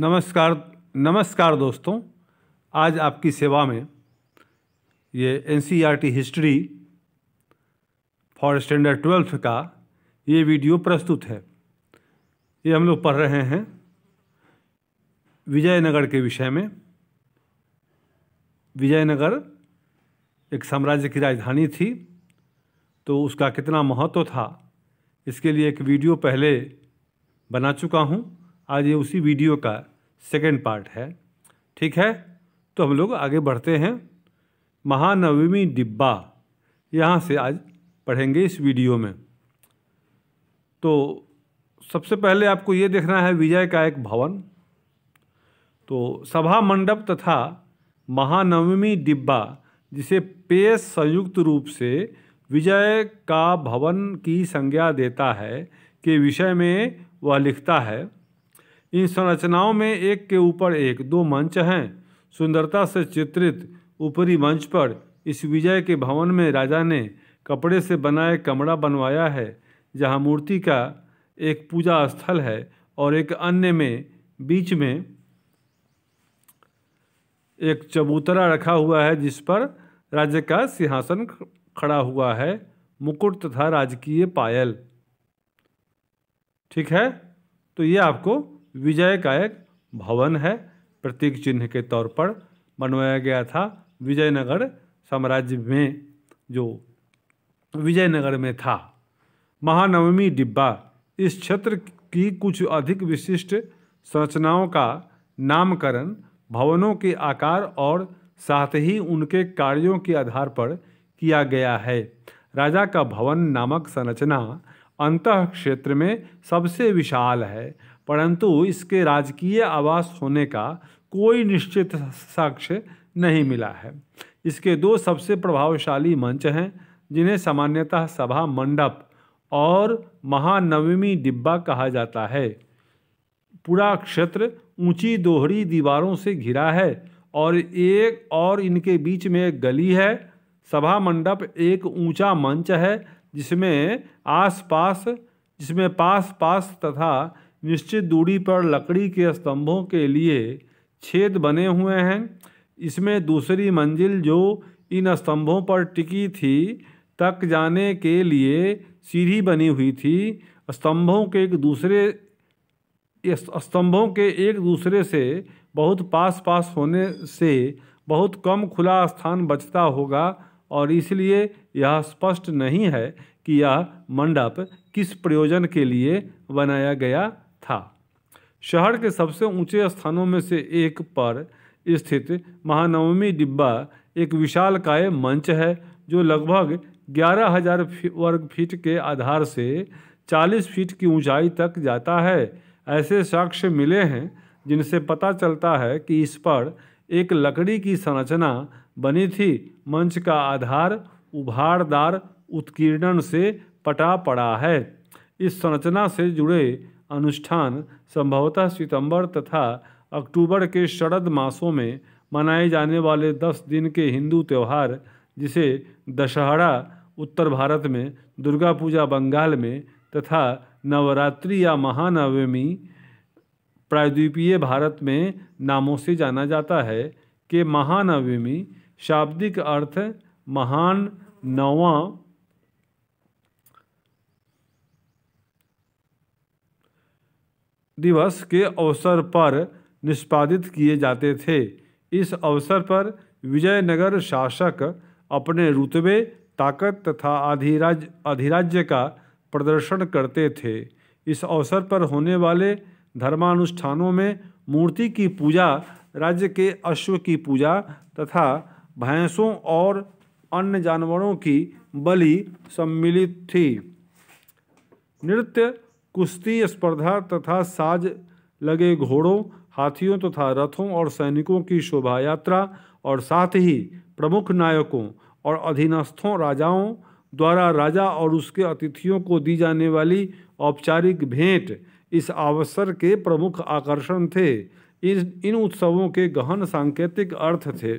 नमस्कार नमस्कार दोस्तों आज आपकी सेवा में ये एन e history for standard twelfth का ये वीडियो प्रस्तुत है ये हम लोग पढ़ रहे हैं विजयनगर के विषय में विजयनगर एक साम्राज्य की राजधानी थी तो उसका कितना महत्व था इसके लिए एक वीडियो पहले बना चुका हूँ आज ये उसी वीडियो का सेकेंड पार्ट है ठीक है तो हम लोग आगे बढ़ते हैं महानवमी डिब्बा यहाँ से आज पढ़ेंगे इस वीडियो में तो सबसे पहले आपको ये देखना है विजय का एक भवन तो सभा मंडप तथा महानवमी डिब्बा जिसे पेय संयुक्त रूप से विजय का भवन की संज्ञा देता है के विषय में वह लिखता है इन संरचनाओं में एक के ऊपर एक दो मंच हैं सुंदरता से चित्रित ऊपरी मंच पर इस विजय के भवन में राजा ने कपड़े से बनाए कमरा बनवाया है जहां मूर्ति का एक पूजा स्थल है और एक अन्य में बीच में एक चबूतरा रखा हुआ है जिस पर राज्य का सिंहासन खड़ा हुआ है मुकुट तथा राजकीय पायल ठीक है तो ये आपको विजय का एक भवन है प्रतीक चिन्ह के तौर पर बनवाया गया था विजयनगर साम्राज्य में जो विजयनगर में था महानवमी डिब्बा इस क्षेत्र की कुछ अधिक विशिष्ट संरचनाओं का नामकरण भवनों के आकार और साथ ही उनके कार्यों के आधार पर किया गया है राजा का भवन नामक संरचना अंत क्षेत्र में सबसे विशाल है परंतु इसके राजकीय आवास होने का कोई निश्चित साक्ष्य नहीं मिला है इसके दो सबसे प्रभावशाली मंच हैं जिन्हें सामान्यतः सभा मंडप और महानवमी डिब्बा कहा जाता है पूरा क्षेत्र ऊंची दोहरी दीवारों से घिरा है और एक और इनके बीच में एक गली है सभा मंडप एक ऊंचा मंच है जिसमें आसपास जिसमें पास पास तथा निश्चित दूरी पर लकड़ी के स्तंभों के लिए छेद बने हुए हैं इसमें दूसरी मंजिल जो इन स्तंभों पर टिकी थी तक जाने के लिए सीढ़ी बनी हुई थी स्तंभों के एक दूसरे स्तंभों के एक दूसरे से बहुत पास पास होने से बहुत कम खुला स्थान बचता होगा और इसलिए यह स्पष्ट नहीं है कि यह मंडप किस प्रयोजन के लिए बनाया गया था शहर के सबसे ऊंचे स्थानों में से एक पर स्थित महानवमी डिब्बा एक विशालकाय मंच है जो लगभग ग्यारह हजार वर्ग फीट के आधार से 40 फीट की ऊंचाई तक जाता है ऐसे साक्ष्य मिले हैं जिनसे पता चलता है कि इस पर एक लकड़ी की संरचना बनी थी मंच का आधार उभारदार उत्कीर्णन से पटा पड़ा है इस संरचना से जुड़े अनुष्ठान संभवतः सितंबर तथा अक्टूबर के शरद मासों में मनाए जाने वाले दस दिन के हिंदू त्यौहार जिसे दशहरा उत्तर भारत में दुर्गा पूजा बंगाल में तथा नवरात्रि या महानवमी प्रायद्वीपीय भारत में नामों से जाना जाता है कि महानवमी शाब्दिक अर्थ महान नवा दिवस के अवसर पर निष्पादित किए जाते थे इस अवसर पर विजयनगर शासक अपने रुतबे ताकत तथा अधिराज अधिराज्य का प्रदर्शन करते थे इस अवसर पर होने वाले धर्मानुष्ठानों में मूर्ति की पूजा राज्य के अश्व की पूजा तथा भैंसों और अन्य जानवरों की बलि सम्मिलित थी नृत्य कुश्ती स्पर्धा तथा साज लगे घोड़ों हाथियों तथा रथों और सैनिकों की शोभा यात्रा और साथ ही प्रमुख नायकों और अधीनस्थों राजाओं द्वारा राजा और उसके अतिथियों को दी जाने वाली औपचारिक भेंट इस अवसर के प्रमुख आकर्षण थे इन इन उत्सवों के गहन सांकेतिक अर्थ थे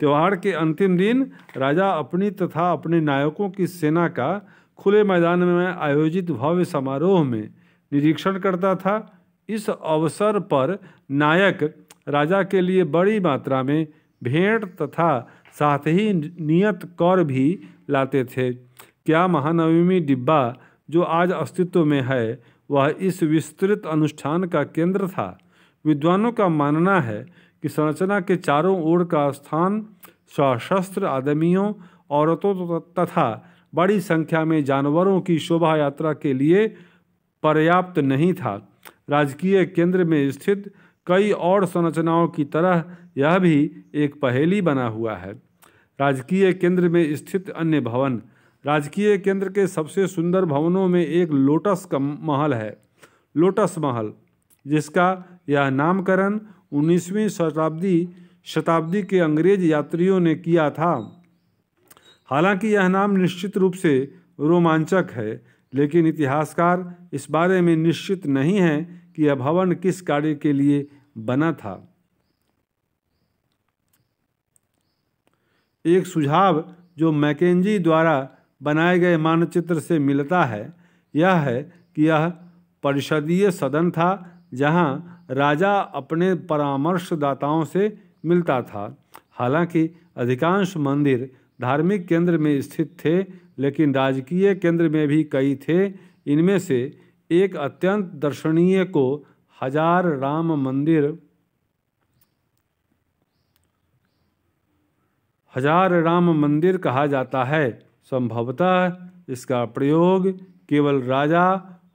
त्यौहार के अंतिम दिन राजा अपनी तथा अपने नायकों की सेना का खुले मैदान में आयोजित भव्य समारोह में निरीक्षण करता था इस अवसर पर नायक राजा के लिए बड़ी मात्रा में भेंट तथा साथ ही नियत कर भी लाते थे क्या महानवमी डिब्बा जो आज अस्तित्व में है वह इस विस्तृत अनुष्ठान का केंद्र था विद्वानों का मानना है कि संरचना के चारों ओर का स्थान सशस्त्र आदमियों औरतों तथा बड़ी संख्या में जानवरों की शोभा यात्रा के लिए पर्याप्त नहीं था राजकीय केंद्र में स्थित कई और संरचनाओं की तरह यह भी एक पहेली बना हुआ है राजकीय केंद्र में स्थित अन्य भवन राजकीय केंद्र के सबसे सुंदर भवनों में एक लोटस का महल है लोटस महल जिसका यह नामकरण 19वीं शताब्दी शताब्दी के अंग्रेज यात्रियों ने किया था हालांकि यह नाम निश्चित रूप से रोमांचक है लेकिन इतिहासकार इस बारे में निश्चित नहीं है कि यह भवन किस कार्य के लिए बना था एक सुझाव जो मैकेजी द्वारा बनाए गए मानचित्र से मिलता है यह है कि यह परिषदीय सदन था जहां राजा अपने परामर्शदाताओं से मिलता था हालांकि अधिकांश मंदिर धार्मिक केंद्र में स्थित थे लेकिन राजकीय केंद्र में भी कई थे इनमें से एक अत्यंत दर्शनीय को हजार राम मंदिर हजार राम मंदिर कहा जाता है संभवतः इसका प्रयोग केवल राजा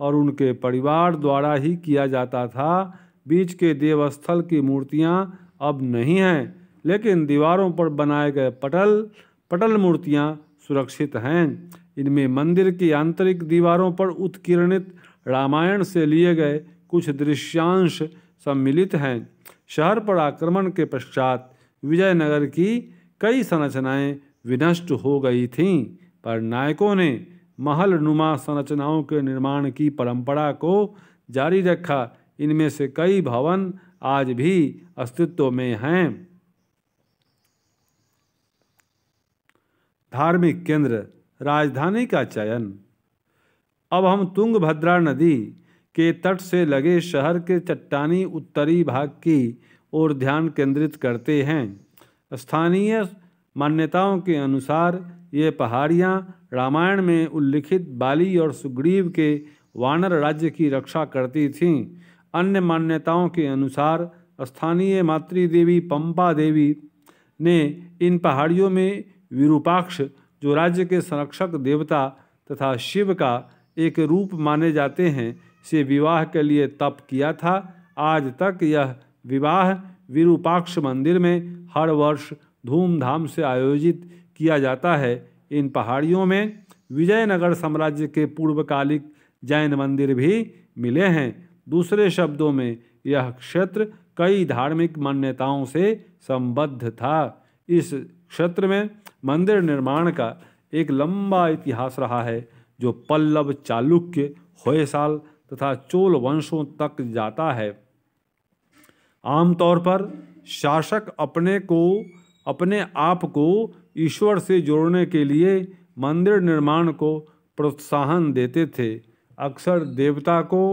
और उनके परिवार द्वारा ही किया जाता था बीच के देवस्थल की मूर्तियां अब नहीं हैं लेकिन दीवारों पर बनाए गए पटल पटल मूर्तियाँ सुरक्षित हैं इनमें मंदिर की आंतरिक दीवारों पर उत्कीर्णित रामायण से लिए गए कुछ दृश्यांश सम्मिलित हैं शहर पर आक्रमण के पश्चात विजयनगर की कई संरचनाएं विनष्ट हो गई थीं पर नायकों ने महल नुमा संरचनाओं के निर्माण की परंपरा को जारी रखा इनमें से कई भवन आज भी अस्तित्व में हैं धार्मिक केंद्र राजधानी का चयन अब हम तुंग भद्रा नदी के तट से लगे शहर के चट्टानी उत्तरी भाग की ओर ध्यान केंद्रित करते हैं स्थानीय मान्यताओं के अनुसार ये पहाड़ियाँ रामायण में उल्लिखित बाली और सुग्रीव के वानर राज्य की रक्षा करती थीं अन्य मान्यताओं के अनुसार स्थानीय मातृदेवी पंपा देवी ने इन पहाड़ियों में विरूपाक्ष जो राज्य के संरक्षक देवता तथा शिव का एक रूप माने जाते हैं से विवाह के लिए तप किया था आज तक यह विवाह विरूपाक्ष मंदिर में हर वर्ष धूमधाम से आयोजित किया जाता है इन पहाड़ियों में विजयनगर साम्राज्य के पूर्वकालिक जैन मंदिर भी मिले हैं दूसरे शब्दों में यह क्षेत्र कई धार्मिक मान्यताओं से संबद्ध था इस क्षेत्र में मंदिर निर्माण का एक लंबा इतिहास रहा है जो पल्लव चालुक्य होयसाल तथा चोल वंशों तक जाता है आमतौर पर शासक अपने को अपने आप को ईश्वर से जोड़ने के लिए मंदिर निर्माण को प्रोत्साहन देते थे अक्सर देवता को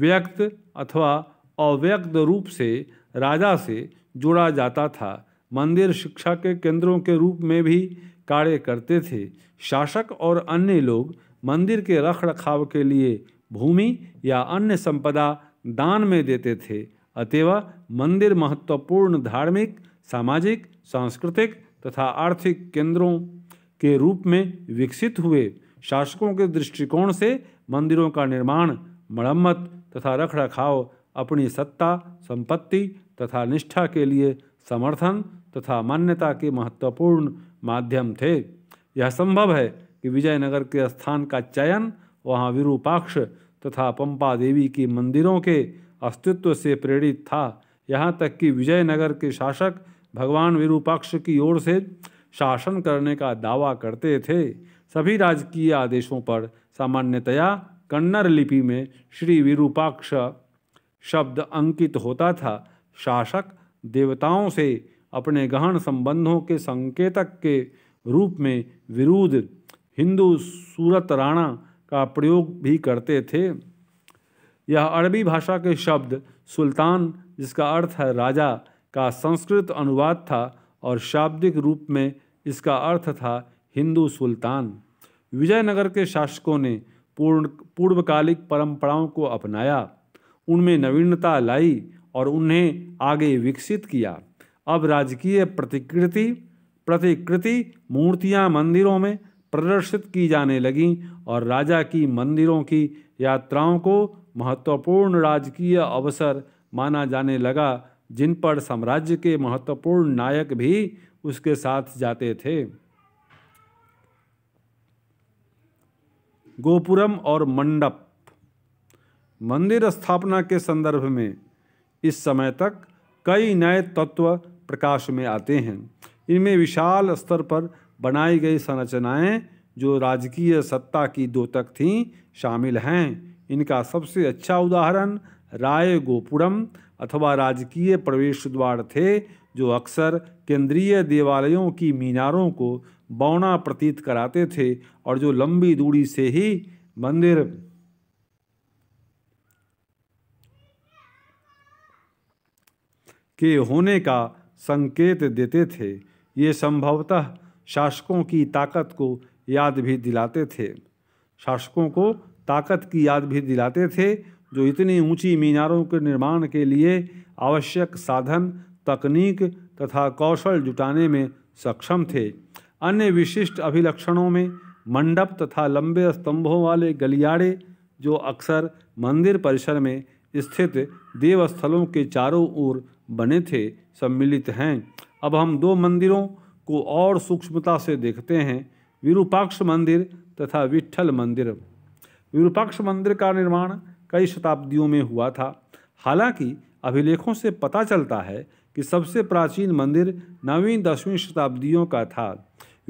व्यक्त अथवा अव्यक्त रूप से राजा से जोड़ा जाता था मंदिर शिक्षा के केंद्रों के रूप में भी कार्य करते थे शासक और अन्य लोग मंदिर के रख रखाव के लिए भूमि या अन्य संपदा दान में देते थे अतवा मंदिर महत्वपूर्ण धार्मिक सामाजिक सांस्कृतिक तथा आर्थिक केंद्रों के रूप में विकसित हुए शासकों के दृष्टिकोण से मंदिरों का निर्माण मरम्मत तथा रख रखाव अपनी सत्ता संपत्ति तथा निष्ठा के लिए समर्थन तथा मान्यता के महत्वपूर्ण माध्यम थे यह संभव है कि विजयनगर के स्थान का चयन वहाँ विरूपाक्ष तथा पंपा देवी के मंदिरों के अस्तित्व से प्रेरित था यहाँ तक कि विजयनगर के शासक भगवान विरूपाक्ष की ओर से शासन करने का दावा करते थे सभी राजकीय आदेशों पर सामान्यतया कन्नर लिपि में श्री विरूपाक्ष शब्द अंकित होता था शासक देवताओं से अपने गहन संबंधों के संकेतक के रूप में विरुद्ध हिंदू सूरत राणा का प्रयोग भी करते थे यह अरबी भाषा के शब्द सुल्तान जिसका अर्थ है राजा का संस्कृत अनुवाद था और शाब्दिक रूप में इसका अर्थ था हिंदू सुल्तान विजयनगर के शासकों ने पूर्ण पूर्वकालिक परंपराओं को अपनाया उनमें नवीनता लाई और उन्हें आगे विकसित किया अब राजकीय प्रतिकृति प्रतिकृति मूर्तियां मंदिरों में प्रदर्शित की जाने लगीं और राजा की मंदिरों की यात्राओं को महत्वपूर्ण राजकीय अवसर माना जाने लगा जिन पर साम्राज्य के महत्वपूर्ण नायक भी उसके साथ जाते थे गोपुरम और मंडप मंदिर स्थापना के संदर्भ में इस समय तक कई नए तत्व प्रकाश में आते हैं इनमें विशाल स्तर पर बनाई गई संरचनाएं जो राजकीय सत्ता की द्योतक थीं शामिल हैं इनका सबसे अच्छा उदाहरण राय गोपुरम अथवा राजकीय प्रवेश द्वार थे जो अक्सर केंद्रीय देवालयों की मीनारों को बौना प्रतीत कराते थे और जो लंबी दूरी से ही मंदिर के होने का संकेत देते थे ये संभवतः शासकों की ताकत को याद भी दिलाते थे शासकों को ताकत की याद भी दिलाते थे जो इतनी ऊंची मीनारों के निर्माण के लिए आवश्यक साधन तकनीक तथा कौशल जुटाने में सक्षम थे अन्य विशिष्ट अभिलक्षणों में मंडप तथा लंबे स्तंभों वाले गलियारे जो अक्सर मंदिर परिसर में स्थित देवस्थलों के चारों ओर बने थे सम्मिलित हैं अब हम दो मंदिरों को और सूक्ष्मता से देखते हैं विरूपाक्ष मंदिर तथा विट्ठल मंदिर विरूपाक्ष मंदिर का निर्माण कई शताब्दियों में हुआ था हालांकि अभिलेखों से पता चलता है कि सबसे प्राचीन मंदिर नवीं दसवीं शताब्दियों का था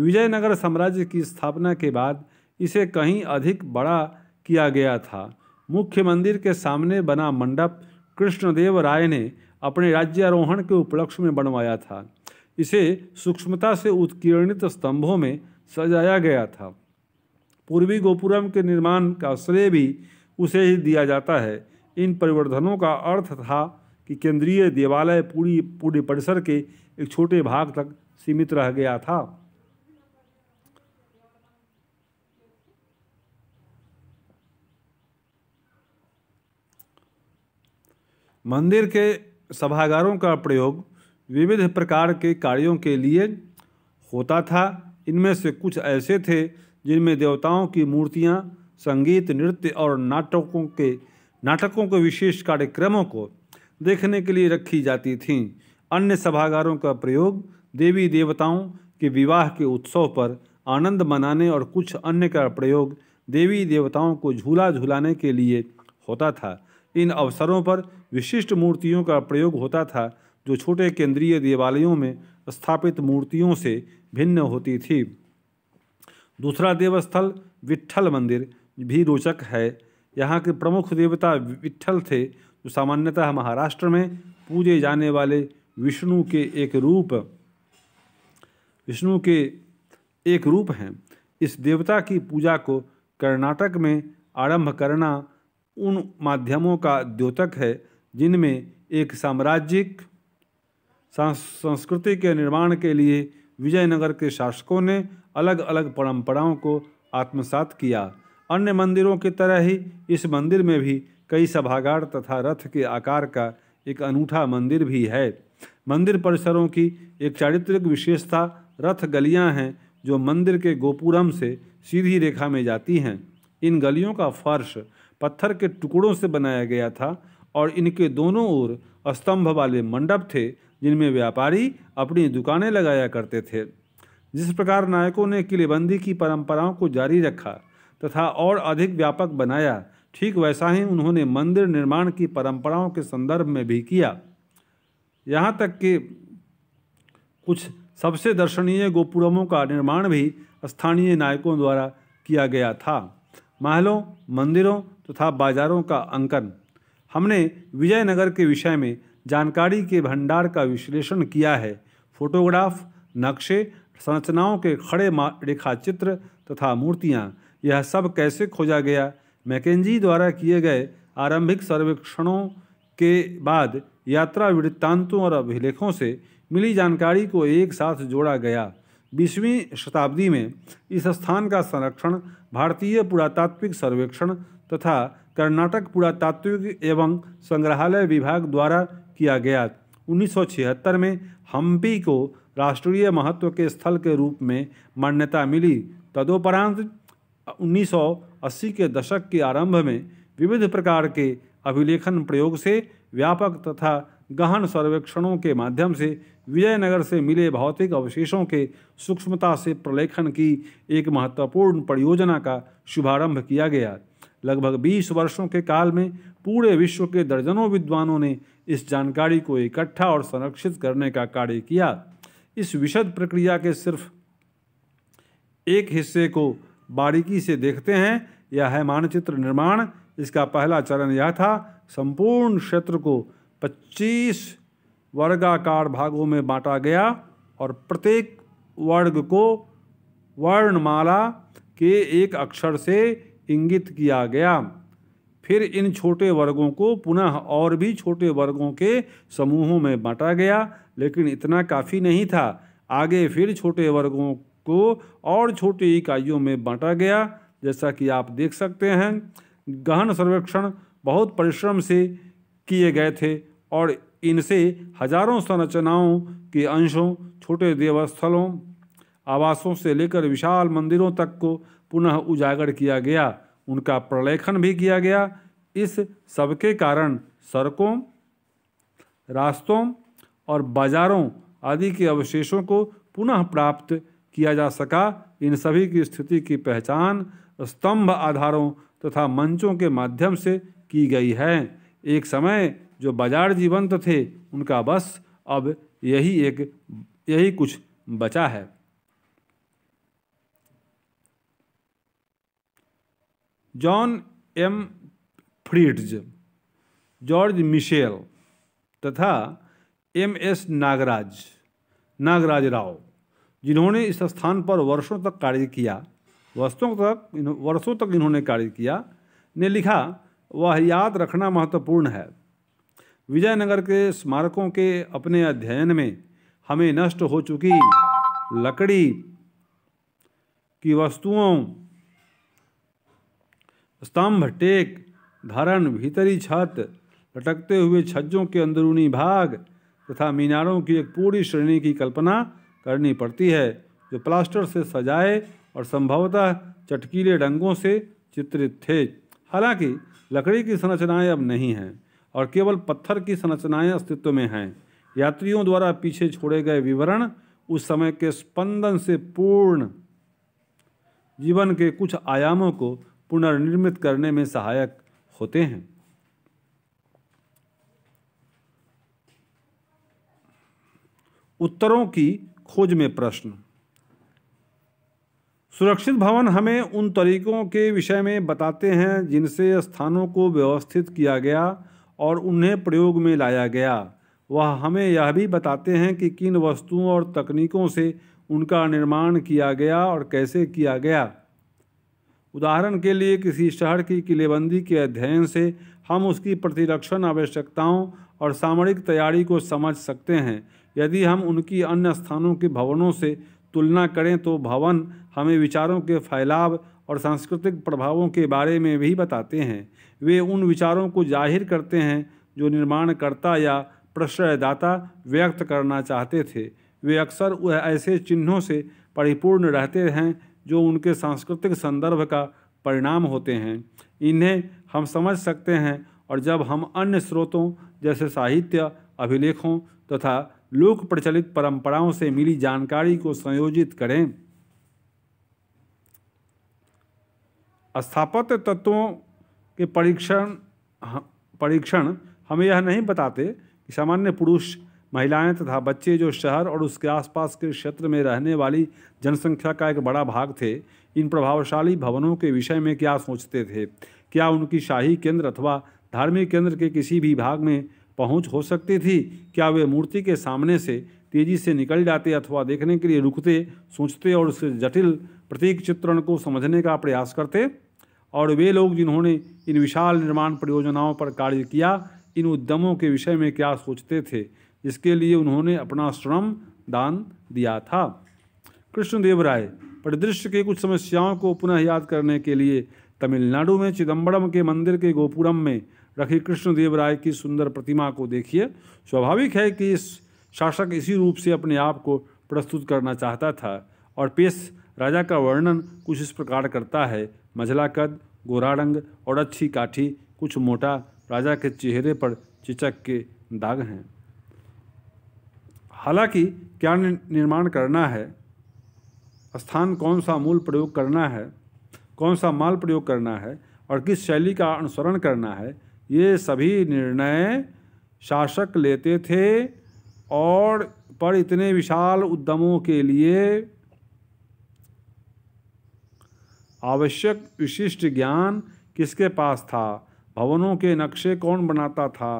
विजयनगर साम्राज्य की स्थापना के बाद इसे कहीं अधिक बड़ा किया गया था मुख्य मंदिर के सामने बना मंडप कृष्णदेव राय ने अपने राज्यारोहण के उपलक्ष्य में बनवाया था इसे सूक्ष्मता से उत्कीर्णित स्तंभों में सजाया गया था पूर्वी गोपुरम के निर्माण का श्रेय भी उसे ही दिया जाता है इन परिवर्धनों का अर्थ था कि केंद्रीय देवालय पूरी पूरे परिसर के एक छोटे भाग तक सीमित रह गया था मंदिर के सभागारों का प्रयोग विविध प्रकार के कार्यों के लिए होता था इनमें से कुछ ऐसे थे जिनमें देवताओं की मूर्तियाँ संगीत नृत्य और नाटकों के नाटकों के विशेष कार्यक्रमों को देखने के लिए रखी जाती थीं अन्य सभागारों का प्रयोग देवी देवताओं के विवाह के उत्सव पर आनंद मनाने और कुछ अन्य का प्रयोग देवी देवताओं को झूला झुलाने के लिए होता था इन अवसरों पर विशिष्ट मूर्तियों का प्रयोग होता था जो छोटे केंद्रीय देवालयों में स्थापित मूर्तियों से भिन्न होती थी दूसरा देवस्थल विट्ठल मंदिर भी रोचक है यहाँ के प्रमुख देवता विट्ठल थे जो सामान्यतः महाराष्ट्र में पूजे जाने वाले विष्णु के एक रूप विष्णु के एक रूप हैं इस देवता की पूजा को कर्नाटक में आरंभ करना उन माध्यमों का द्योतक है जिनमें एक साम्राज्यिक संस्कृति के निर्माण के लिए विजयनगर के शासकों ने अलग अलग परंपराओं को आत्मसात किया अन्य मंदिरों की तरह ही इस मंदिर में भी कई सभागार तथा रथ के आकार का एक अनूठा मंदिर भी है मंदिर परिसरों की एक चारित्रिक विशेषता रथ गलियां हैं जो मंदिर के गोपुरम से सीधी रेखा में जाती हैं इन गलियों का फर्श पत्थर के टुकड़ों से बनाया गया था और इनके दोनों ओर स्तंभ वाले मंडप थे जिनमें व्यापारी अपनी दुकानें लगाया करते थे जिस प्रकार नायकों ने किलेबंदी की परंपराओं को जारी रखा तथा और अधिक व्यापक बनाया ठीक वैसा ही उन्होंने मंदिर निर्माण की परंपराओं के संदर्भ में भी किया यहाँ तक कि कुछ सबसे दर्शनीय गोपुरमों का निर्माण भी स्थानीय नायकों द्वारा किया गया था महलों मंदिरों तथा बाजारों का अंकन हमने विजयनगर के विषय में जानकारी के भंडार का विश्लेषण किया है फोटोग्राफ नक्शे संरचनाओं के खड़े रेखाचित्र तथा मूर्तियाँ यह सब कैसे खोजा गया मैकेजी द्वारा किए गए आरंभिक सर्वेक्षणों के बाद यात्रा वृत्तांतों और अभिलेखों से मिली जानकारी को एक साथ जोड़ा गया बीसवीं शताब्दी में इस स्थान का संरक्षण भारतीय पुरातात्विक सर्वेक्षण तथा कर्नाटक पुरातात्विक एवं संग्रहालय विभाग द्वारा किया गया 1976 में हम्पी को राष्ट्रीय महत्व के स्थल के रूप में मान्यता मिली तदोपरांत 1980 के दशक के आरंभ में विविध प्रकार के अभिलेखन प्रयोग से व्यापक तथा गहन सर्वेक्षणों के माध्यम से विजयनगर से मिले भौतिक अवशेषों के सूक्ष्मता से प्रलेखन की एक महत्वपूर्ण परियोजना का शुभारंभ किया गया लगभग 20 वर्षों के काल में पूरे विश्व के दर्जनों विद्वानों ने इस जानकारी को इकट्ठा और संरक्षित करने का कार्य किया इस विशद प्रक्रिया के सिर्फ एक हिस्से को बारीकी से देखते हैं यह है मानचित्र निर्माण इसका पहला चरण यह था संपूर्ण क्षेत्र को पच्चीस वर्गाकार भागों में बांटा गया और प्रत्येक वर्ग को वर्णमाला के एक अक्षर से इंगित किया गया फिर इन छोटे वर्गों को पुनः और भी छोटे वर्गों के समूहों में बांटा गया लेकिन इतना काफ़ी नहीं था आगे फिर छोटे वर्गों को और छोटी इकाइयों में बांटा गया जैसा कि आप देख सकते हैं गहन सर्वेक्षण बहुत परिश्रम से किए गए थे और इनसे हजारों संरचनाओं के अंशों छोटे देवस्थलों आवासों से लेकर विशाल मंदिरों तक को पुनः उजागर किया गया उनका प्रलेखन भी किया गया इस सबके कारण सड़कों रास्तों और बाजारों आदि के अवशेषों को पुनः प्राप्त किया जा सका इन सभी की स्थिति की पहचान स्तंभ आधारों तथा मंचों के माध्यम से की गई है एक समय जो बाजार जीवंत थे उनका बस अब यही एक यही कुछ बचा है John M Fritz George Michell तथा एम एस नागराज नागराज राव जिन्होंने इस स्थान पर वर्षों तक कार्य किया वर्षों तक वर्षों तक इन्होंने कार्य किया ने लिखा वह याद रखना महत्वपूर्ण है विजयनगर के स्मारकों के अपने अध्ययन में हमें नष्ट हो चुकी लकड़ी की वस्तुओं स्तंभ टेक धारण भीतरी छत लटकते हुए छज्जों के अंदरूनी भाग तथा मीनारों की एक पूरी श्रेणी की कल्पना करनी पड़ती है जो प्लास्टर से सजाए और संभवतः चटकीले रंगों से चित्रित थे हालांकि लकड़ी की संरचनाएं अब नहीं हैं और केवल पत्थर की संरचनाएं अस्तित्व में हैं यात्रियों द्वारा पीछे छोड़े गए विवरण उस समय के स्पंदन से पूर्ण जीवन के कुछ आयामों को पुनर्निर्मित करने में सहायक होते हैं उत्तरों की खोज में प्रश्न सुरक्षित भवन हमें उन तरीकों के विषय में बताते हैं जिनसे स्थानों को व्यवस्थित किया गया और उन्हें प्रयोग में लाया गया वह हमें यह भी बताते हैं कि किन वस्तुओं और तकनीकों से उनका निर्माण किया गया और कैसे किया गया उदाहरण के लिए किसी शहर की किलेबंदी के अध्ययन से हम उसकी प्रतिरक्षण आवश्यकताओं और सामरिक तैयारी को समझ सकते हैं यदि हम उनकी अन्य स्थानों के भवनों से तुलना करें तो भवन हमें विचारों के फैलाव और सांस्कृतिक प्रभावों के बारे में भी बताते हैं वे उन विचारों को जाहिर करते हैं जो निर्माणकर्ता या प्रश्रयदाता व्यक्त करना चाहते थे वे अक्सर वह ऐसे चिन्हों से परिपूर्ण रहते हैं जो उनके सांस्कृतिक संदर्भ का परिणाम होते हैं इन्हें हम समझ सकते हैं और जब हम अन्य स्रोतों जैसे साहित्य अभिलेखों तथा लोक प्रचलित परंपराओं से मिली जानकारी को संयोजित करें स्थापत्य तत्वों के परीक्षण परीक्षण हमें यह नहीं बताते कि सामान्य पुरुष महिलाएं तथा बच्चे जो शहर और उसके आसपास के क्षेत्र में रहने वाली जनसंख्या का एक बड़ा भाग थे इन प्रभावशाली भवनों के विषय में क्या सोचते थे क्या उनकी शाही केंद्र अथवा धार्मिक केंद्र के किसी भी भाग में पहुंच हो सकती थी क्या वे मूर्ति के सामने से तेजी से निकल जाते अथवा देखने के लिए रुकते सोचते और उसके जटिल प्रतीक चित्रण को समझने का प्रयास करते और वे लोग जिन्होंने इन विशाल निर्माण परियोजनाओं पर कार्य किया इन उद्यमों के विषय में क्या सोचते थे इसके लिए उन्होंने अपना श्रम दान दिया था कृष्णदेव राय परिदृश्य के कुछ समस्याओं को पुनः याद करने के लिए तमिलनाडु में चिदम्बरम के मंदिर के गोपुरम में रखी कृष्णदेव राय की सुंदर प्रतिमा को देखिए स्वाभाविक है कि इस शासक इसी रूप से अपने आप को प्रस्तुत करना चाहता था और पेश राजा का वर्णन कुछ इस प्रकार करता है मझला कद गोरा रंग और अच्छी काठी कुछ मोटा राजा के चेहरे पर चिचक के दाग हैं हालांकि क्या निर्माण करना है स्थान कौन सा मूल प्रयोग करना है कौन सा माल प्रयोग करना है और किस शैली का अनुसरण करना है ये सभी निर्णय शासक लेते थे और पर इतने विशाल उद्यमों के लिए आवश्यक विशिष्ट ज्ञान किसके पास था भवनों के नक्शे कौन बनाता था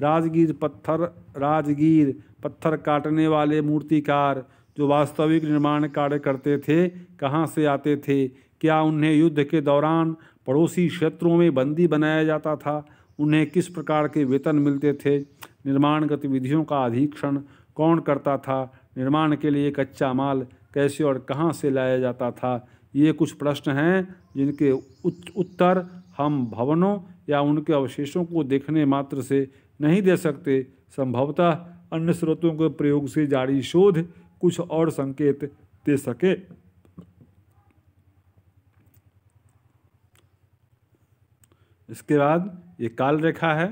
राजगीर पत्थर राजगीर पत्थर काटने वाले मूर्तिकार जो वास्तविक निर्माण कार्य करते थे कहाँ से आते थे क्या उन्हें युद्ध के दौरान पड़ोसी क्षेत्रों में बंदी बनाया जाता था उन्हें किस प्रकार के वेतन मिलते थे निर्माण गतिविधियों का अधीक्षण कौन करता था निर्माण के लिए कच्चा माल कैसे और कहाँ से लाया जाता था ये कुछ प्रश्न हैं जिनके उत्तर हम भवनों या उनके अवशेषों को देखने मात्र से नहीं दे सकते संभवतः अन्य स्रोतों के प्रयोग से जारी शोध कुछ और संकेत दे सके इसके बाद ये काल रेखा है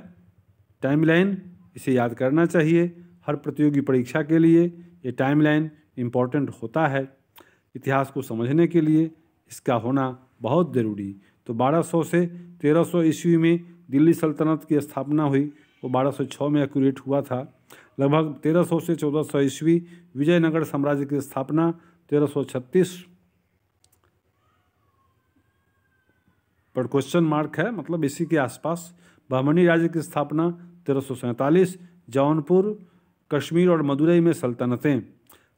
टाइमलाइन इसे याद करना चाहिए हर प्रतियोगी परीक्षा के लिए ये टाइमलाइन इम्पॉर्टेंट होता है इतिहास को समझने के लिए इसका होना बहुत ज़रूरी तो 1200 से 1300 ईस्वी में दिल्ली सल्तनत की स्थापना हुई वो 1206 में एक्यूरेट हुआ था लगभग 1300 से 1400 ईस्वी विजयनगर साम्राज्य की स्थापना 1336 पर क्वेश्चन मार्क है मतलब इसी के आसपास बहमनी राज्य की स्थापना तेरह जौनपुर कश्मीर और मदुरई में सल्तनतें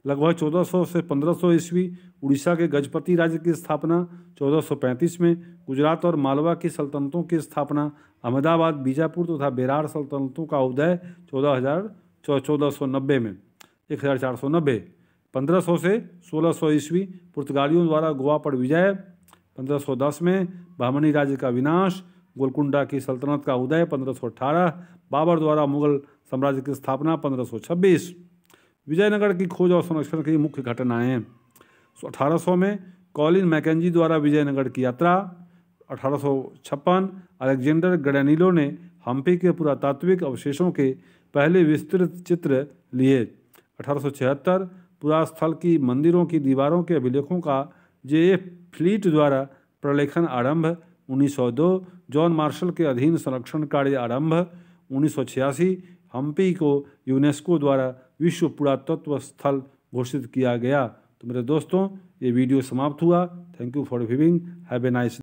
लगभग 1400 से 1500 ईस्वी उड़ीसा के गजपति राज्य की स्थापना 1435 में गुजरात और मालवा की सल्तनतों की स्थापना अहमदाबाद बीजापुर तथा बेरार सल्तनतों का उदय चौदह हज़ार चौदह सौ नब्बे में एक हज़ार चार सौ नब्बे पंद्रह सौ से सोलह सौ ईस्वी पुर्तगालियों द्वारा गोवा पर विजय पंद्रह सौ दस में बामनी राज्य का विनाश गोलकुंडा की सल्तनत का उदय पंद्रह सौ अठारह बाबर द्वारा मुगल साम्राज्य की स्थापना पंद्रह सौ छब्बीस विजयनगर की खोज और संरक्षण की मुख्य घटनाएं अठारह अठारह में कॉलिन मैकेजी द्वारा विजयनगर की यात्रा अठारह अलेक्जेंडर ग्रेनिलो ने हम्पी के पुरातात्विक अवशेषों के पहले विस्तृत चित्र लिए 1876 पुरास्थल की मंदिरों की दीवारों के अभिलेखों का जे एफ फ्लीट द्वारा प्रलेखन आरंभ 1902 जॉन मार्शल के अधीन संरक्षण कार्य आरंभ 1986 हम्पी को यूनेस्को द्वारा विश्व पुरातत्व स्थल घोषित किया गया तो मेरे दोस्तों ये वीडियो समाप्त हुआ thank you for viewing have a nice